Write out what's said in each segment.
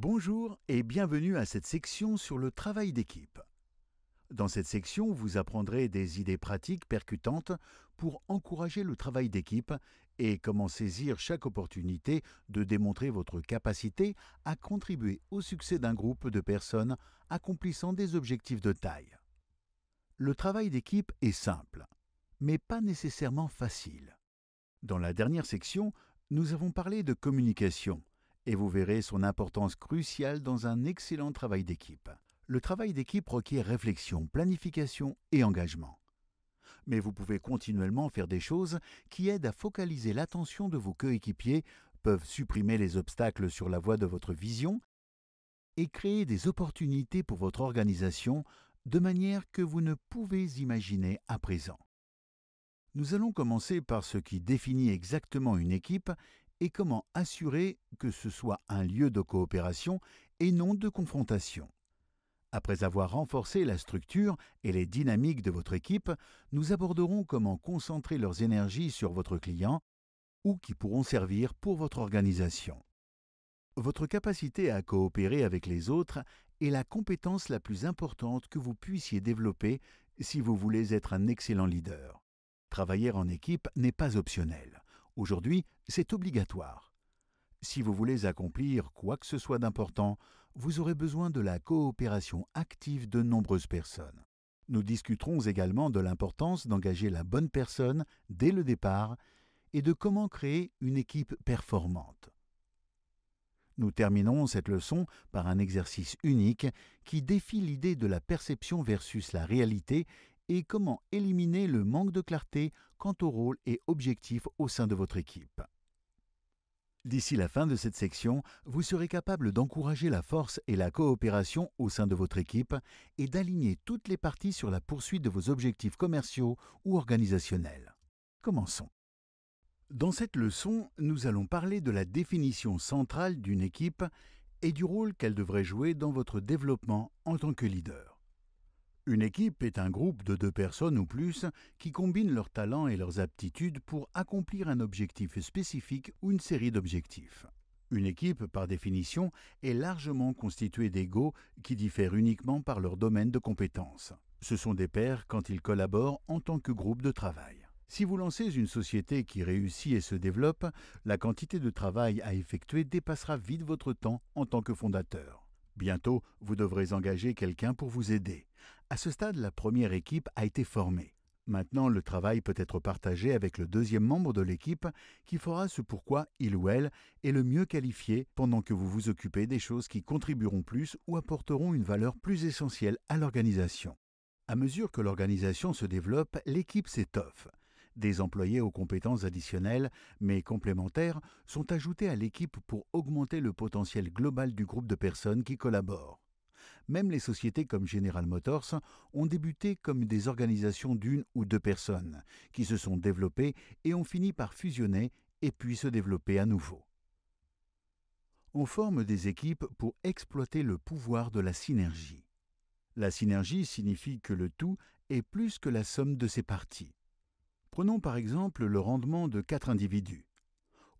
Bonjour et bienvenue à cette section sur le travail d'équipe. Dans cette section, vous apprendrez des idées pratiques percutantes pour encourager le travail d'équipe et comment saisir chaque opportunité de démontrer votre capacité à contribuer au succès d'un groupe de personnes accomplissant des objectifs de taille. Le travail d'équipe est simple, mais pas nécessairement facile. Dans la dernière section, nous avons parlé de communication et vous verrez son importance cruciale dans un excellent travail d'équipe. Le travail d'équipe requiert réflexion, planification et engagement. Mais vous pouvez continuellement faire des choses qui aident à focaliser l'attention de vos coéquipiers, peuvent supprimer les obstacles sur la voie de votre vision et créer des opportunités pour votre organisation de manière que vous ne pouvez imaginer à présent. Nous allons commencer par ce qui définit exactement une équipe et comment assurer que ce soit un lieu de coopération et non de confrontation. Après avoir renforcé la structure et les dynamiques de votre équipe, nous aborderons comment concentrer leurs énergies sur votre client ou qui pourront servir pour votre organisation. Votre capacité à coopérer avec les autres est la compétence la plus importante que vous puissiez développer si vous voulez être un excellent leader. Travailler en équipe n'est pas optionnel. Aujourd'hui, c'est obligatoire. Si vous voulez accomplir quoi que ce soit d'important, vous aurez besoin de la coopération active de nombreuses personnes. Nous discuterons également de l'importance d'engager la bonne personne dès le départ et de comment créer une équipe performante. Nous terminons cette leçon par un exercice unique qui défie l'idée de la perception versus la réalité et comment éliminer le manque de clarté quant aux rôles et objectifs au sein de votre équipe. D'ici la fin de cette section, vous serez capable d'encourager la force et la coopération au sein de votre équipe et d'aligner toutes les parties sur la poursuite de vos objectifs commerciaux ou organisationnels. Commençons. Dans cette leçon, nous allons parler de la définition centrale d'une équipe et du rôle qu'elle devrait jouer dans votre développement en tant que leader. Une équipe est un groupe de deux personnes ou plus qui combinent leurs talents et leurs aptitudes pour accomplir un objectif spécifique ou une série d'objectifs. Une équipe, par définition, est largement constituée d'égaux qui diffèrent uniquement par leur domaine de compétences. Ce sont des pairs quand ils collaborent en tant que groupe de travail. Si vous lancez une société qui réussit et se développe, la quantité de travail à effectuer dépassera vite votre temps en tant que fondateur. Bientôt, vous devrez engager quelqu'un pour vous aider. À ce stade, la première équipe a été formée. Maintenant, le travail peut être partagé avec le deuxième membre de l'équipe qui fera ce pourquoi il ou elle est le mieux qualifié pendant que vous vous occupez des choses qui contribueront plus ou apporteront une valeur plus essentielle à l'organisation. À mesure que l'organisation se développe, l'équipe s'étoffe. Des employés aux compétences additionnelles, mais complémentaires, sont ajoutés à l'équipe pour augmenter le potentiel global du groupe de personnes qui collaborent. Même les sociétés comme General Motors ont débuté comme des organisations d'une ou deux personnes, qui se sont développées et ont fini par fusionner et puis se développer à nouveau. On forme des équipes pour exploiter le pouvoir de la synergie. La synergie signifie que le tout est plus que la somme de ses parties. Prenons par exemple le rendement de quatre individus.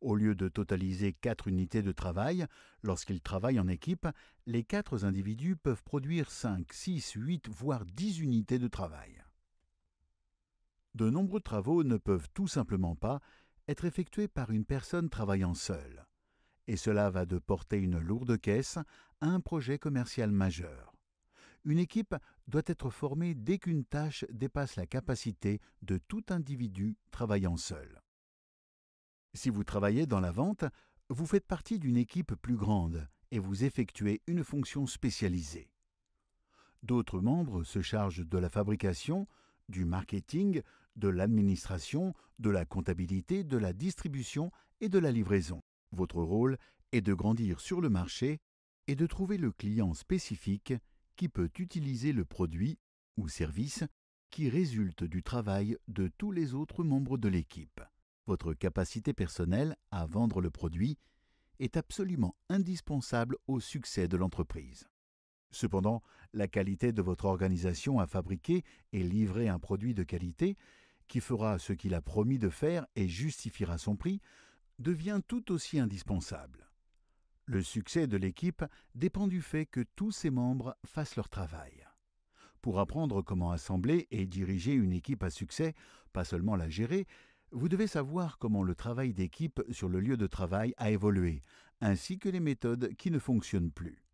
Au lieu de totaliser quatre unités de travail, lorsqu'ils travaillent en équipe, les quatre individus peuvent produire 5, 6, 8, voire 10 unités de travail. De nombreux travaux ne peuvent tout simplement pas être effectués par une personne travaillant seule. Et cela va de porter une lourde caisse à un projet commercial majeur. Une équipe doit être formée dès qu'une tâche dépasse la capacité de tout individu travaillant seul. Si vous travaillez dans la vente, vous faites partie d'une équipe plus grande et vous effectuez une fonction spécialisée. D'autres membres se chargent de la fabrication, du marketing, de l'administration, de la comptabilité, de la distribution et de la livraison. Votre rôle est de grandir sur le marché et de trouver le client spécifique qui peut utiliser le produit ou service qui résulte du travail de tous les autres membres de l'équipe. Votre capacité personnelle à vendre le produit est absolument indispensable au succès de l'entreprise. Cependant, la qualité de votre organisation à fabriquer et livrer un produit de qualité qui fera ce qu'il a promis de faire et justifiera son prix devient tout aussi indispensable. Le succès de l'équipe dépend du fait que tous ses membres fassent leur travail. Pour apprendre comment assembler et diriger une équipe à succès, pas seulement la gérer, vous devez savoir comment le travail d'équipe sur le lieu de travail a évolué, ainsi que les méthodes qui ne fonctionnent plus.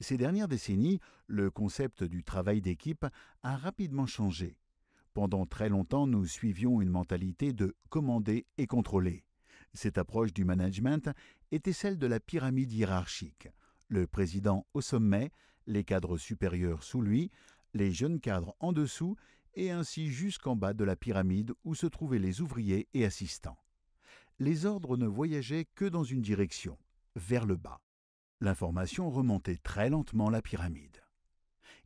Ces dernières décennies, le concept du travail d'équipe a rapidement changé. Pendant très longtemps, nous suivions une mentalité de commander et contrôler. Cette approche du management était celle de la pyramide hiérarchique. Le président au sommet, les cadres supérieurs sous lui, les jeunes cadres en dessous, et ainsi jusqu'en bas de la pyramide où se trouvaient les ouvriers et assistants. Les ordres ne voyageaient que dans une direction, vers le bas. L'information remontait très lentement la pyramide.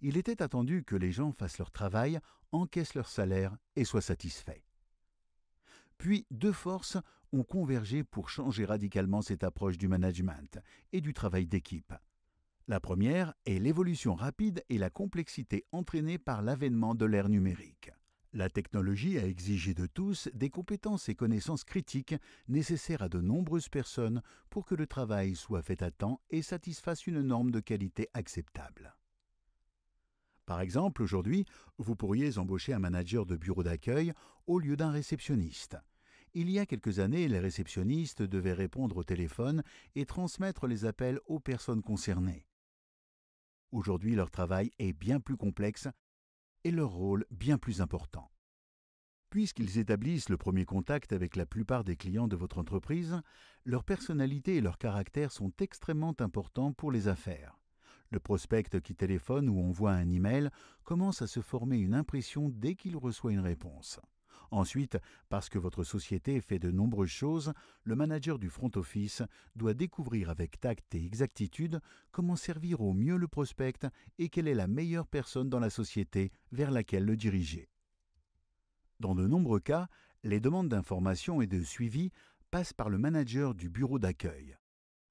Il était attendu que les gens fassent leur travail, encaissent leur salaire et soient satisfaits puis deux forces ont convergé pour changer radicalement cette approche du management et du travail d'équipe. La première est l'évolution rapide et la complexité entraînée par l'avènement de l'ère numérique. La technologie a exigé de tous des compétences et connaissances critiques nécessaires à de nombreuses personnes pour que le travail soit fait à temps et satisfasse une norme de qualité acceptable. Par exemple, aujourd'hui, vous pourriez embaucher un manager de bureau d'accueil au lieu d'un réceptionniste. Il y a quelques années, les réceptionnistes devaient répondre au téléphone et transmettre les appels aux personnes concernées. Aujourd'hui, leur travail est bien plus complexe et leur rôle bien plus important. Puisqu'ils établissent le premier contact avec la plupart des clients de votre entreprise, leur personnalité et leur caractère sont extrêmement importants pour les affaires. Le prospect qui téléphone ou envoie un email commence à se former une impression dès qu'il reçoit une réponse. Ensuite, parce que votre société fait de nombreuses choses, le manager du front office doit découvrir avec tact et exactitude comment servir au mieux le prospect et quelle est la meilleure personne dans la société vers laquelle le diriger. Dans de nombreux cas, les demandes d'information et de suivi passent par le manager du bureau d'accueil.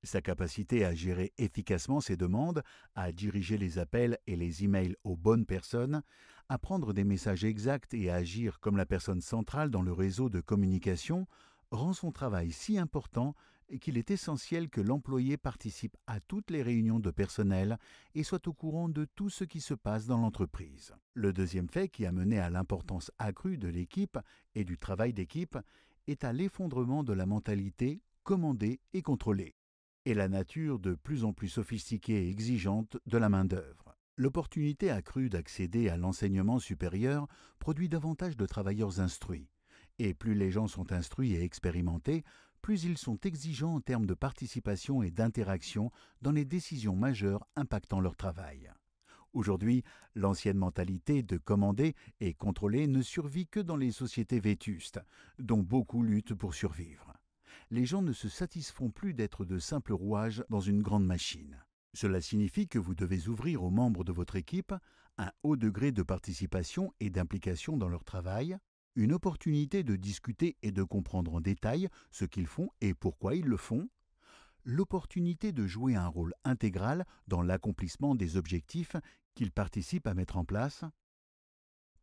Sa capacité à gérer efficacement ses demandes, à diriger les appels et les emails aux bonnes personnes, à prendre des messages exacts et à agir comme la personne centrale dans le réseau de communication rend son travail si important qu'il est essentiel que l'employé participe à toutes les réunions de personnel et soit au courant de tout ce qui se passe dans l'entreprise. Le deuxième fait qui a mené à l'importance accrue de l'équipe et du travail d'équipe est à l'effondrement de la mentalité commandée et contrôlée et la nature de plus en plus sophistiquée et exigeante de la main-d'œuvre. L'opportunité accrue d'accéder à l'enseignement supérieur produit davantage de travailleurs instruits. Et plus les gens sont instruits et expérimentés, plus ils sont exigeants en termes de participation et d'interaction dans les décisions majeures impactant leur travail. Aujourd'hui, l'ancienne mentalité de commander et contrôler ne survit que dans les sociétés vétustes, dont beaucoup luttent pour survivre les gens ne se satisfont plus d'être de simples rouages dans une grande machine. Cela signifie que vous devez ouvrir aux membres de votre équipe un haut degré de participation et d'implication dans leur travail, une opportunité de discuter et de comprendre en détail ce qu'ils font et pourquoi ils le font, l'opportunité de jouer un rôle intégral dans l'accomplissement des objectifs qu'ils participent à mettre en place,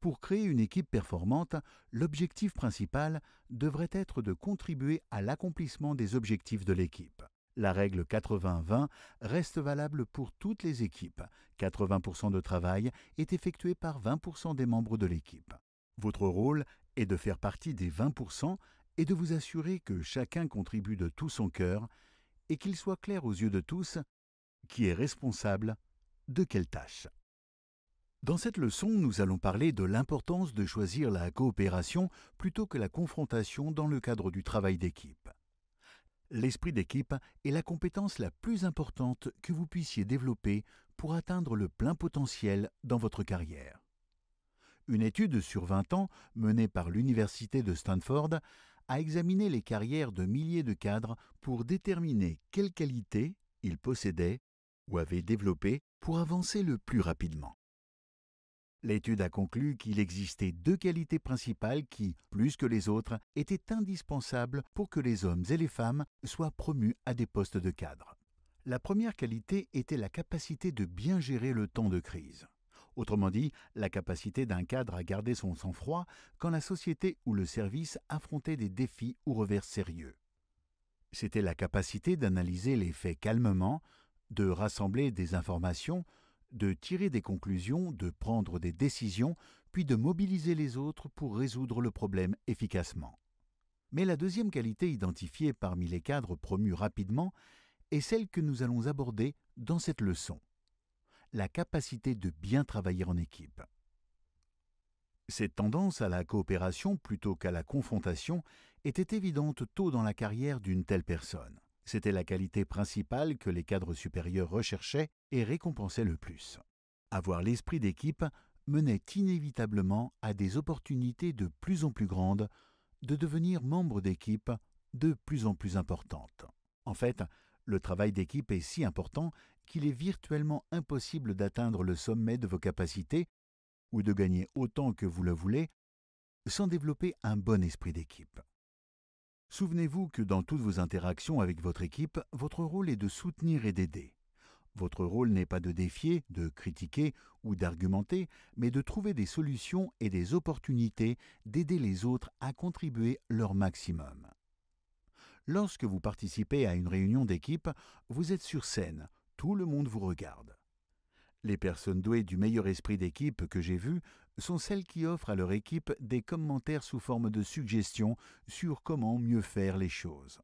pour créer une équipe performante, l'objectif principal devrait être de contribuer à l'accomplissement des objectifs de l'équipe. La règle 80-20 reste valable pour toutes les équipes. 80% de travail est effectué par 20% des membres de l'équipe. Votre rôle est de faire partie des 20% et de vous assurer que chacun contribue de tout son cœur et qu'il soit clair aux yeux de tous qui est responsable de quelle tâche. Dans cette leçon, nous allons parler de l'importance de choisir la coopération plutôt que la confrontation dans le cadre du travail d'équipe. L'esprit d'équipe est la compétence la plus importante que vous puissiez développer pour atteindre le plein potentiel dans votre carrière. Une étude sur 20 ans menée par l'Université de Stanford a examiné les carrières de milliers de cadres pour déterminer quelles qualités ils possédaient ou avaient développées pour avancer le plus rapidement. L'étude a conclu qu'il existait deux qualités principales qui, plus que les autres, étaient indispensables pour que les hommes et les femmes soient promus à des postes de cadre. La première qualité était la capacité de bien gérer le temps de crise. Autrement dit, la capacité d'un cadre à garder son sang-froid quand la société ou le service affrontait des défis ou revers sérieux. C'était la capacité d'analyser les faits calmement, de rassembler des informations, de tirer des conclusions, de prendre des décisions, puis de mobiliser les autres pour résoudre le problème efficacement. Mais la deuxième qualité identifiée parmi les cadres promus rapidement est celle que nous allons aborder dans cette leçon, la capacité de bien travailler en équipe. Cette tendance à la coopération plutôt qu'à la confrontation était évidente tôt dans la carrière d'une telle personne. C'était la qualité principale que les cadres supérieurs recherchaient et récompensaient le plus. Avoir l'esprit d'équipe menait inévitablement à des opportunités de plus en plus grandes de devenir membre d'équipe de plus en plus importante. En fait, le travail d'équipe est si important qu'il est virtuellement impossible d'atteindre le sommet de vos capacités ou de gagner autant que vous le voulez sans développer un bon esprit d'équipe. Souvenez-vous que dans toutes vos interactions avec votre équipe, votre rôle est de soutenir et d'aider. Votre rôle n'est pas de défier, de critiquer ou d'argumenter, mais de trouver des solutions et des opportunités d'aider les autres à contribuer leur maximum. Lorsque vous participez à une réunion d'équipe, vous êtes sur scène, tout le monde vous regarde. Les personnes douées du meilleur esprit d'équipe que j'ai vu sont celles qui offrent à leur équipe des commentaires sous forme de suggestions sur comment mieux faire les choses.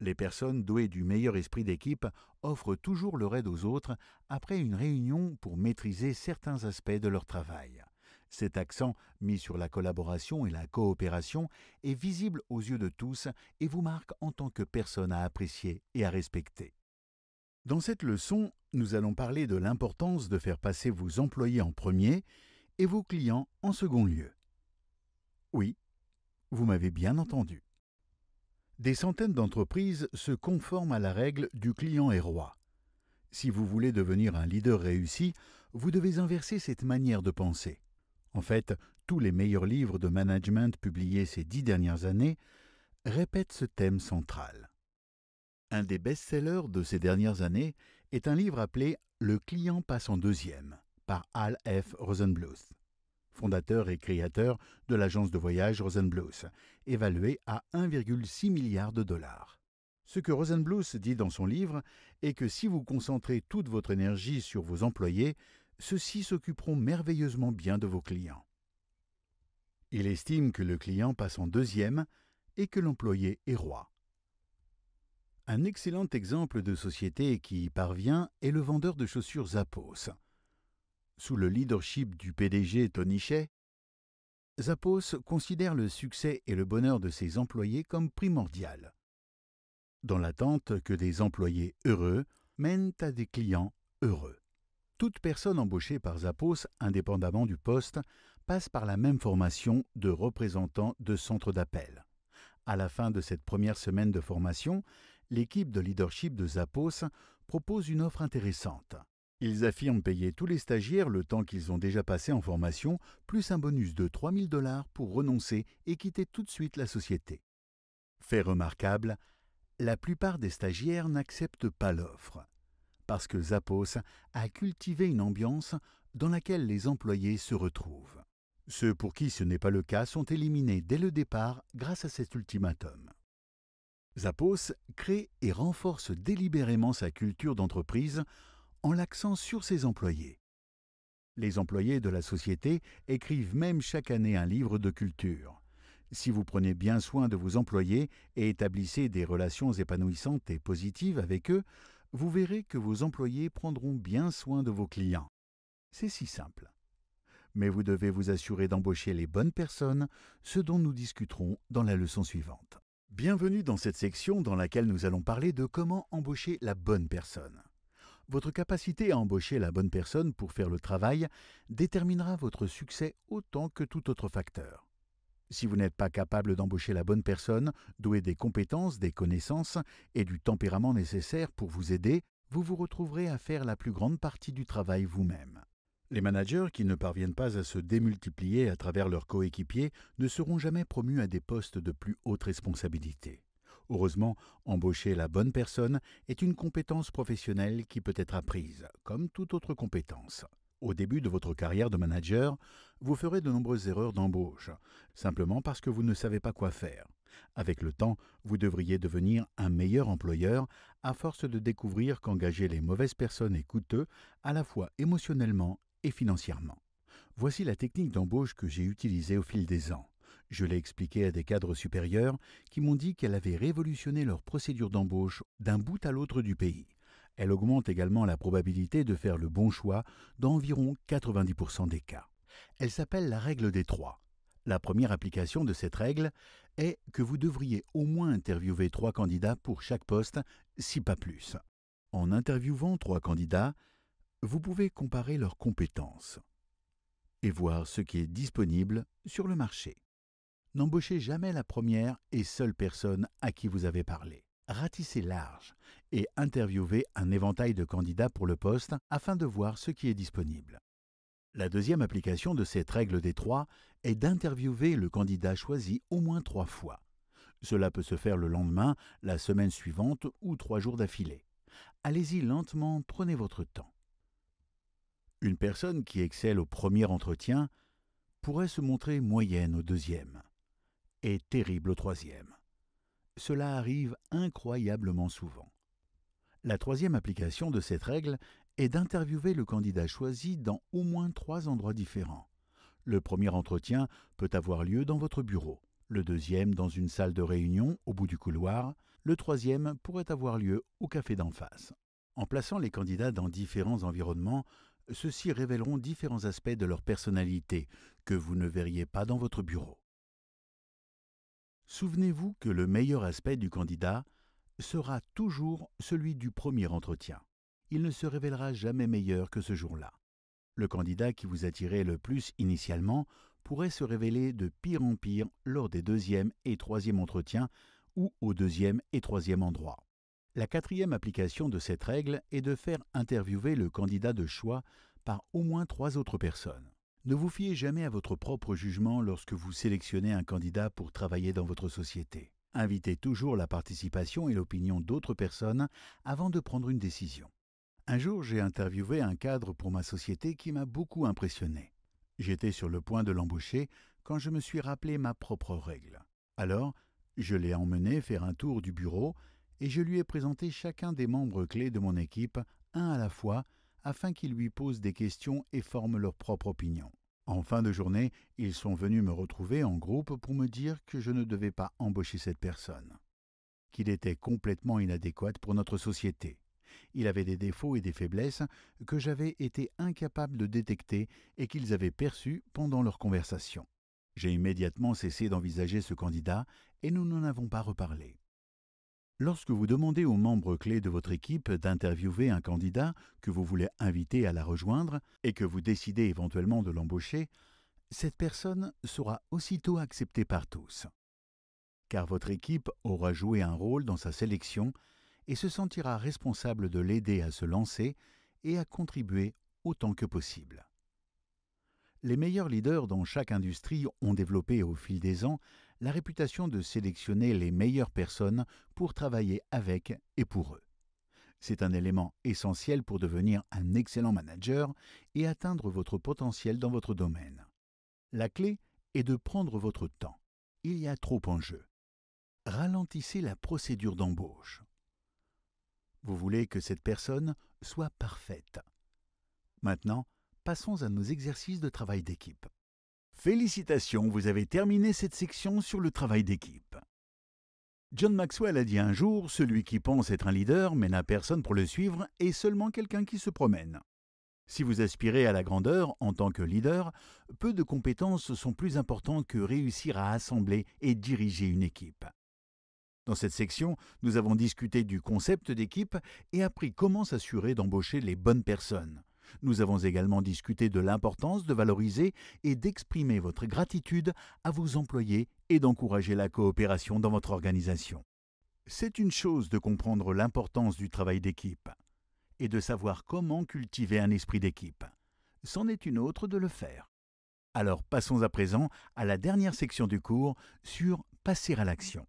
Les personnes douées du meilleur esprit d'équipe offrent toujours leur aide aux autres après une réunion pour maîtriser certains aspects de leur travail. Cet accent mis sur la collaboration et la coopération est visible aux yeux de tous et vous marque en tant que personne à apprécier et à respecter. Dans cette leçon, nous allons parler de l'importance de faire passer vos employés en premier et vos clients en second lieu. Oui, vous m'avez bien entendu. Des centaines d'entreprises se conforment à la règle du client est roi. Si vous voulez devenir un leader réussi, vous devez inverser cette manière de penser. En fait, tous les meilleurs livres de management publiés ces dix dernières années répètent ce thème central. Un des best-sellers de ces dernières années est un livre appelé Le client passe en deuxième par Al F. Rosenbluth, fondateur et créateur de l'agence de voyage Rosenbluth, évaluée à 1,6 milliard de dollars. Ce que Rosenbluth dit dans son livre est que si vous concentrez toute votre énergie sur vos employés, ceux-ci s'occuperont merveilleusement bien de vos clients. Il estime que le client passe en deuxième et que l'employé est roi. Un excellent exemple de société qui y parvient est le vendeur de chaussures Zappos. Sous le leadership du PDG Tony Shea, Zappos considère le succès et le bonheur de ses employés comme primordial, dans l'attente que des employés heureux mènent à des clients heureux. Toute personne embauchée par Zappos, indépendamment du poste, passe par la même formation de représentant de centre d'appel. À la fin de cette première semaine de formation, l'équipe de leadership de Zappos propose une offre intéressante. Ils affirment payer tous les stagiaires le temps qu'ils ont déjà passé en formation, plus un bonus de 3000 dollars pour renoncer et quitter tout de suite la société. Fait remarquable, la plupart des stagiaires n'acceptent pas l'offre, parce que Zappos a cultivé une ambiance dans laquelle les employés se retrouvent. Ceux pour qui ce n'est pas le cas sont éliminés dès le départ grâce à cet ultimatum. Zappos crée et renforce délibérément sa culture d'entreprise en l'accent sur ses employés. Les employés de la société écrivent même chaque année un livre de culture. Si vous prenez bien soin de vos employés et établissez des relations épanouissantes et positives avec eux, vous verrez que vos employés prendront bien soin de vos clients. C'est si simple. Mais vous devez vous assurer d'embaucher les bonnes personnes, ce dont nous discuterons dans la leçon suivante. Bienvenue dans cette section dans laquelle nous allons parler de comment embaucher la bonne personne. Votre capacité à embaucher la bonne personne pour faire le travail déterminera votre succès autant que tout autre facteur. Si vous n'êtes pas capable d'embaucher la bonne personne, douée des compétences, des connaissances et du tempérament nécessaire pour vous aider, vous vous retrouverez à faire la plus grande partie du travail vous-même. Les managers qui ne parviennent pas à se démultiplier à travers leurs coéquipiers ne seront jamais promus à des postes de plus haute responsabilité. Heureusement, embaucher la bonne personne est une compétence professionnelle qui peut être apprise, comme toute autre compétence. Au début de votre carrière de manager, vous ferez de nombreuses erreurs d'embauche, simplement parce que vous ne savez pas quoi faire. Avec le temps, vous devriez devenir un meilleur employeur à force de découvrir qu'engager les mauvaises personnes est coûteux, à la fois émotionnellement et financièrement. Voici la technique d'embauche que j'ai utilisée au fil des ans. Je l'ai expliquée à des cadres supérieurs qui m'ont dit qu'elle avait révolutionné leur procédure d'embauche d'un bout à l'autre du pays. Elle augmente également la probabilité de faire le bon choix d'environ 90% des cas. Elle s'appelle la règle des trois. La première application de cette règle est que vous devriez au moins interviewer trois candidats pour chaque poste, si pas plus. En interviewant trois candidats, vous pouvez comparer leurs compétences et voir ce qui est disponible sur le marché. N'embauchez jamais la première et seule personne à qui vous avez parlé. Ratissez large et interviewez un éventail de candidats pour le poste afin de voir ce qui est disponible. La deuxième application de cette règle des trois est d'interviewer le candidat choisi au moins trois fois. Cela peut se faire le lendemain, la semaine suivante ou trois jours d'affilée. Allez-y lentement, prenez votre temps. Une personne qui excelle au premier entretien pourrait se montrer moyenne au deuxième et terrible au troisième. Cela arrive incroyablement souvent. La troisième application de cette règle est d'interviewer le candidat choisi dans au moins trois endroits différents. Le premier entretien peut avoir lieu dans votre bureau, le deuxième dans une salle de réunion au bout du couloir, le troisième pourrait avoir lieu au café d'en face. En plaçant les candidats dans différents environnements, ceux-ci révéleront différents aspects de leur personnalité que vous ne verriez pas dans votre bureau. Souvenez-vous que le meilleur aspect du candidat sera toujours celui du premier entretien. Il ne se révélera jamais meilleur que ce jour-là. Le candidat qui vous attirait le plus initialement pourrait se révéler de pire en pire lors des deuxième et troisième entretiens ou au deuxième et troisième endroit. La quatrième application de cette règle est de faire interviewer le candidat de choix par au moins trois autres personnes. Ne vous fiez jamais à votre propre jugement lorsque vous sélectionnez un candidat pour travailler dans votre société. Invitez toujours la participation et l'opinion d'autres personnes avant de prendre une décision. Un jour, j'ai interviewé un cadre pour ma société qui m'a beaucoup impressionné. J'étais sur le point de l'embaucher quand je me suis rappelé ma propre règle. Alors, je l'ai emmené faire un tour du bureau et je lui ai présenté chacun des membres clés de mon équipe, un à la fois, afin qu'ils lui posent des questions et forment leur propre opinion. En fin de journée, ils sont venus me retrouver en groupe pour me dire que je ne devais pas embaucher cette personne, qu'il était complètement inadéquat pour notre société. Il avait des défauts et des faiblesses que j'avais été incapable de détecter et qu'ils avaient perçus pendant leur conversation. J'ai immédiatement cessé d'envisager ce candidat et nous n'en avons pas reparlé. Lorsque vous demandez aux membres clés de votre équipe d'interviewer un candidat que vous voulez inviter à la rejoindre et que vous décidez éventuellement de l'embaucher, cette personne sera aussitôt acceptée par tous. Car votre équipe aura joué un rôle dans sa sélection et se sentira responsable de l'aider à se lancer et à contribuer autant que possible. Les meilleurs leaders dans chaque industrie ont développé au fil des ans la réputation de sélectionner les meilleures personnes pour travailler avec et pour eux. C'est un élément essentiel pour devenir un excellent manager et atteindre votre potentiel dans votre domaine. La clé est de prendre votre temps. Il y a trop en jeu. Ralentissez la procédure d'embauche. Vous voulez que cette personne soit parfaite. Maintenant, passons à nos exercices de travail d'équipe. Félicitations, vous avez terminé cette section sur le travail d'équipe. John Maxwell a dit un jour, celui qui pense être un leader mais n'a personne pour le suivre est seulement quelqu'un qui se promène. Si vous aspirez à la grandeur en tant que leader, peu de compétences sont plus importantes que réussir à assembler et diriger une équipe. Dans cette section, nous avons discuté du concept d'équipe et appris comment s'assurer d'embaucher les bonnes personnes, nous avons également discuté de l'importance de valoriser et d'exprimer votre gratitude à vos employés et d'encourager la coopération dans votre organisation. C'est une chose de comprendre l'importance du travail d'équipe et de savoir comment cultiver un esprit d'équipe. C'en est une autre de le faire. Alors passons à présent à la dernière section du cours sur passer à l'action.